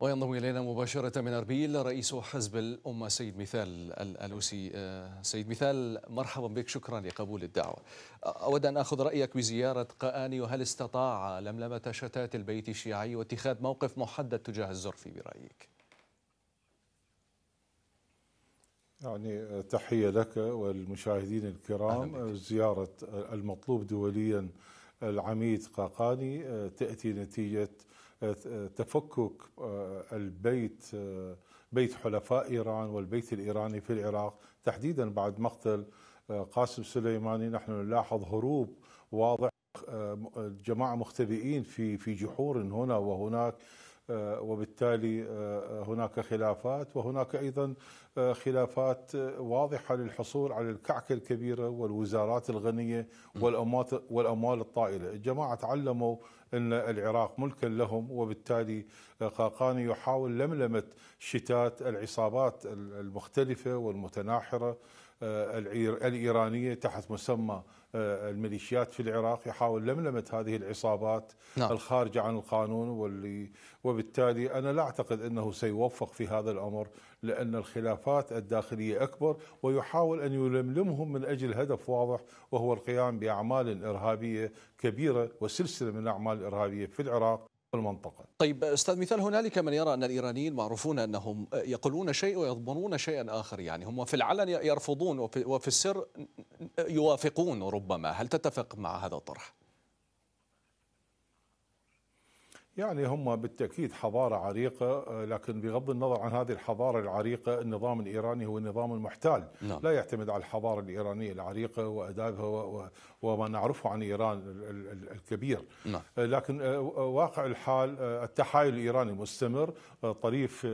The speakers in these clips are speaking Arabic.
وينضم إلينا مباشرة من أربيل رئيس حزب الأمة سيد مثال الألوسي آه، سيد مثال مرحبا بك شكرا لقبول الدعوة أود أن أخذ رأيك بزيارة قآني وهل استطاع لملمة شتات البيت الشيعي واتخاذ موقف محدد تجاه الزرفي برأيك يعني آه، تحية لك والمشاهدين الكرام زيارة آه، المطلوب دوليا العميد قاقاني تأتي نتيجة تفكك آه، البيت آه، بيت حلفاء ايران والبيت الايراني في العراق تحديدا بعد مقتل آه، قاسم سليماني نحن نلاحظ هروب واضح جماعه مختبئين في في جحور هنا وهناك آه، وبالتالي آه، آه، هناك خلافات وهناك ايضا خلافات واضحه للحصول على الكعكه الكبيره والوزارات الغنيه والاموال الطائله، الجماعه تعلموا ان العراق ملكا لهم وبالتالي قاقاني يحاول لملمه شتات العصابات المختلفه والمتناحره آه، الإيرانية تحت مسمى آه، الميليشيات في العراق يحاول لملمة هذه العصابات نعم. الخارجة عن القانون واللي وبالتالي أنا لا أعتقد أنه سيوفق في هذا الأمر لأن الخلافات الداخلية أكبر ويحاول أن يلملمهم من أجل هدف واضح وهو القيام بأعمال إرهابية كبيرة وسلسلة من الأعمال الإرهابية في العراق في المنطقة طيب أستاذ مثال هنالك من يرى أن الإيرانيين معروفون أنهم يقولون شيء ويضمنون شيئا آخر يعني هم في العلن يرفضون وفي السر يوافقون ربما هل تتفق مع هذا الطرح؟ يعني هم بالتأكيد حضارة عريقة آه، لكن بغض النظر عن هذه الحضارة العريقة النظام الإيراني هو نظام محتال نعم. لا يعتمد على الحضارة الإيرانية العريقة وأدابها وما نعرفه عن إيران الكبير نعم. آه، لكن آه، واقع الحال التحايل الإيراني مستمر طريف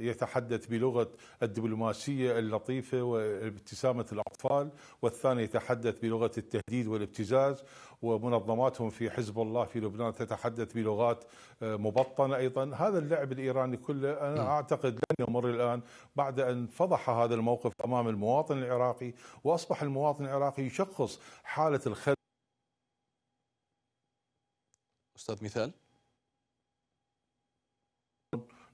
يتحدث بلغة الدبلوماسية اللطيفة وابتسامة الأطفال والثاني يتحدث بلغة التهديد والابتزاز ومنظماتهم في حزب الله في لبنان تتحدث بلغات مبطنه ايضا هذا اللعب الايراني كله انا نعم. اعتقد لن يمر الان بعد ان فضح هذا الموقف امام المواطن العراقي واصبح المواطن العراقي يشخص حاله الخلل استاذ مثال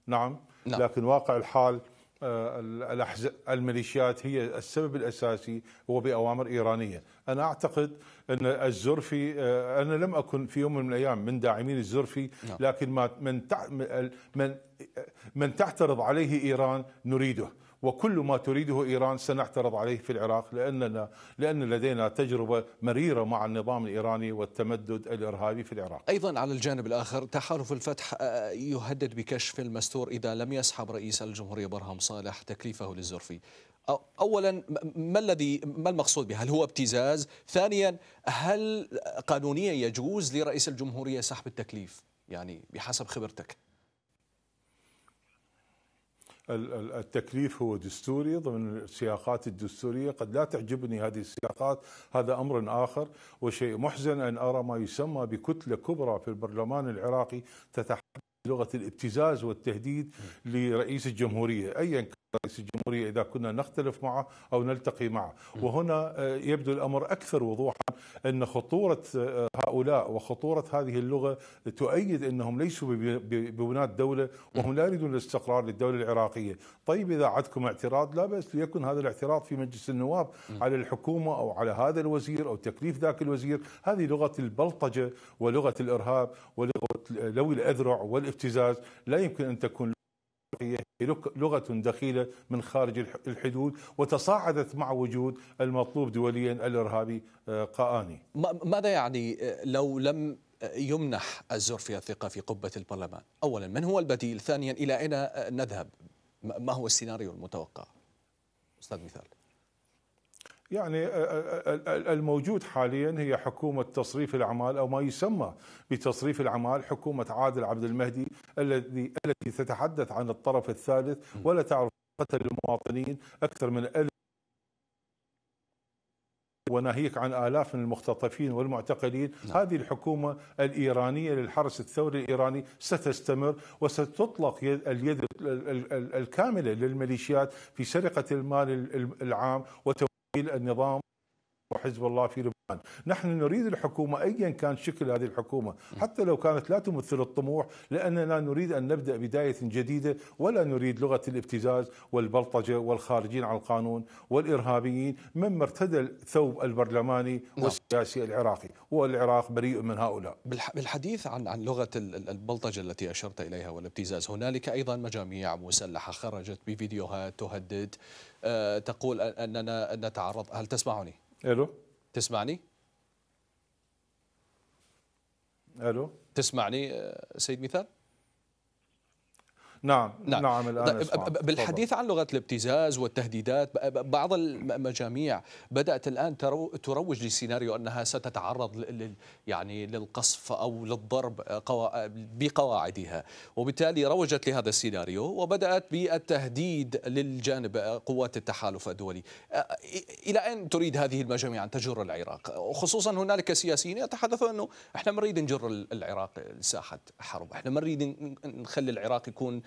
نعم, نعم. لكن واقع الحال آه، الأحزاب الميليشيات هي السبب الأساسي هو بأوامر إيرانية أنا أعتقد أن الزرفي آه، أنا لم أكن في يوم من الأيام من داعمين الزرفي نعم. لكن ما من من من تعترض عليه إيران نريده وكل ما تريده إيران سنعترض عليه في العراق لأننا لأن لدينا تجربة مريرة مع النظام الإيراني والتمدد الإرهابي في العراق أيضا على الجانب الآخر تحالف الفتح آه، يهدد بكشف المستور إذا لم يسحب رئيس الجمهورية برهم صالح تكليفه للزرفي اولا ما الذي ما المقصود به؟ هل هو ابتزاز؟ ثانيا هل قانونيا يجوز لرئيس الجمهوريه سحب التكليف؟ يعني بحسب خبرتك. التكليف هو دستوري ضمن السياقات الدستوريه قد لا تعجبني هذه السياقات هذا امر اخر وشيء محزن ان ارى ما يسمى بكتله كبرى في البرلمان العراقي تتحدث بلغه الابتزاز والتهديد لرئيس الجمهوريه ايا كان رئيس الجمهورية إذا كنا نختلف معه أو نلتقي معه وهنا آه، يبدو الأمر أكثر وضوحا أن خطورة آه، هؤلاء وخطورة هذه اللغة تؤيد أنهم ليسوا ببناة دولة وهم لا يريدون الاستقرار للدولة العراقية طيب إذا عندكم اعتراض لا بأس ليكن هذا الاعتراض في مجلس النواب على الحكومة أو على هذا الوزير أو تكليف ذاك الوزير هذه لغة البلطجة ولغة الإرهاب ولغة لوي الأذرع والابتزاز لا يمكن أن تكون هي لغة دخيلة من خارج الحدود وتصاعدت مع وجود المطلوب دوليا الإرهابي آه، قاني ماذا يعني آه، لو لم يمنح الزرفي الثقة في قبة البرلمان أولا من هو البديل ثانيا إلى أين آه، نذهب ما هو السيناريو المتوقع أستاذ مثال يعني الموجود حاليا هي حكومة تصريف الأعمال أو ما يسمى بتصريف الأعمال حكومة عادل عبد المهدي الذي التي تتحدث عن الطرف الثالث ولا تعرف قتل المواطنين أكثر من ألف وناهيك عن آلاف من المختطفين والمعتقلين نعم. هذه الحكومة الإيرانية للحرس الثوري الإيراني ستستمر وستطلق اليد الكاملة للميليشيات في سرقة المال العام وت النظام وحزب الله في لبنان نحن نريد الحكومة أيا كان شكل هذه الحكومة حتى لو كانت لا تمثل الطموح لأننا نريد أن نبدأ بداية جديدة ولا نريد لغة الابتزاز والبلطجة والخارجين عن القانون والإرهابيين مما ارتدى الثوب البرلماني نعم. والسياسي العراقي والعراق بريء من هؤلاء بالحديث عن عن لغة البلطجة التي أشرت إليها والابتزاز هنالك أيضا مجاميع مسلحة خرجت بفيديوهات تهدد آه، تقول أننا نتعرض هل تسمعني؟ الو تسمعني؟ الو تسمعني آه، سيد مثال؟ نعم نعم, نعم الآن طيب، بالحديث عن لغة الابتزاز والتهديدات بعض المجاميع بدأت الآن تروج لسيناريو أنها ستتعرض لل يعني للقصف أو للضرب آه، بقواعدها وبالتالي روجت لهذا السيناريو وبدأت بالتهديد للجانب آه، قوات التحالف الدولي آه، إلى أين تريد هذه المجاميع أن تجر العراق وخصوصا هنالك سياسيين يتحدثون أنه احنا ما نريد نجر العراق لساحة حرب احنا ما نريد نخلي العراق يكون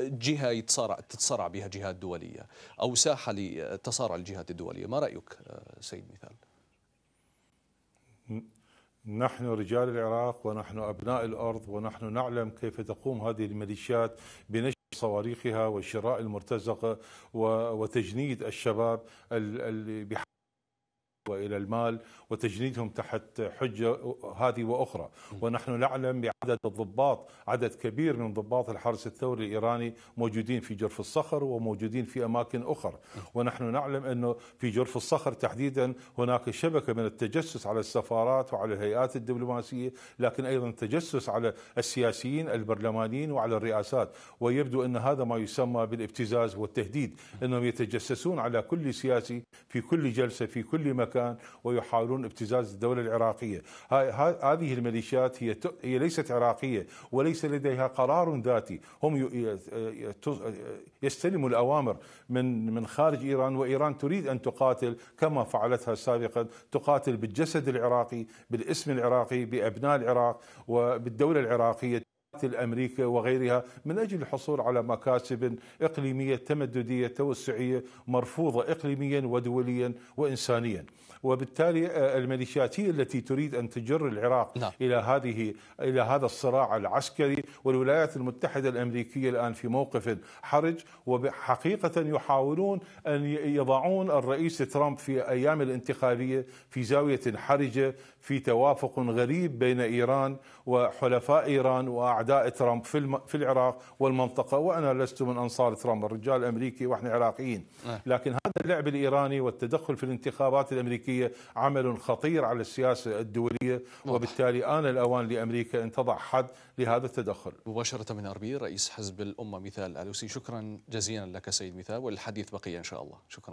جهه يتصارع تتصارع بها جهات دوليه او ساحه لتصارع الجهات الدوليه، ما رايك آه، سيد مثال؟ نحن رجال العراق ونحن أبناء الأرض ونحن نعلم كيف تقوم هذه الميليشيات بنشر صواريخها وشراء المرتزقة وتجنيد الشباب والى المال وتجنيدهم تحت حجه هذه واخرى، ونحن نعلم بعدد الضباط، عدد كبير من ضباط الحرس الثوري الايراني موجودين في جرف الصخر وموجودين في اماكن اخرى، ونحن نعلم انه في جرف الصخر تحديدا هناك شبكه من التجسس على السفارات وعلى الهيئات الدبلوماسيه، لكن ايضا تجسس على السياسيين البرلمانيين وعلى الرئاسات، ويبدو ان هذا ما يسمى بالابتزاز والتهديد، انهم يتجسسون على كل سياسي في كل جلسه في كل مكان السكان ويحاولون ابتزاز الدولة العراقية هذه الميليشيات هي هي ليست عراقية وليس لديها قرار ذاتي هم يستلموا الأوامر من من خارج إيران وإيران تريد أن تقاتل كما فعلتها سابقا تقاتل بالجسد العراقي بالاسم العراقي بأبناء العراق وبالدولة العراقية الأمريكية وغيرها من أجل الحصول على مكاسب إقليمية تمددية توسعية مرفوضة إقليميا ودوليا وإنسانيا وبالتالي آه، الميليشيات هي التي تريد أن تجر العراق نعم. إلى هذه إلى هذا الصراع العسكري والولايات المتحدة الأمريكية الآن في موقف حرج وحقيقة يحاولون أن يضعون الرئيس ترامب في أيام الانتخابية في زاوية حرجة في توافق غريب بين إيران وحلفاء إيران وأعداء اعداء ترامب في في العراق والمنطقه وانا لست من انصار ترامب الرجال الامريكي واحنا عراقيين نعم. لكن هذا اللعب الايراني والتدخل في الانتخابات الامريكيه عمل خطير على السياسه الدوليه وبالتالي ان الاوان لامريكا ان تضع حد لهذا التدخل مباشره من اربيل رئيس حزب الامه مثال الوسي شكرا جزيلا لك سيد مثال والحديث بقيه ان شاء الله شكرا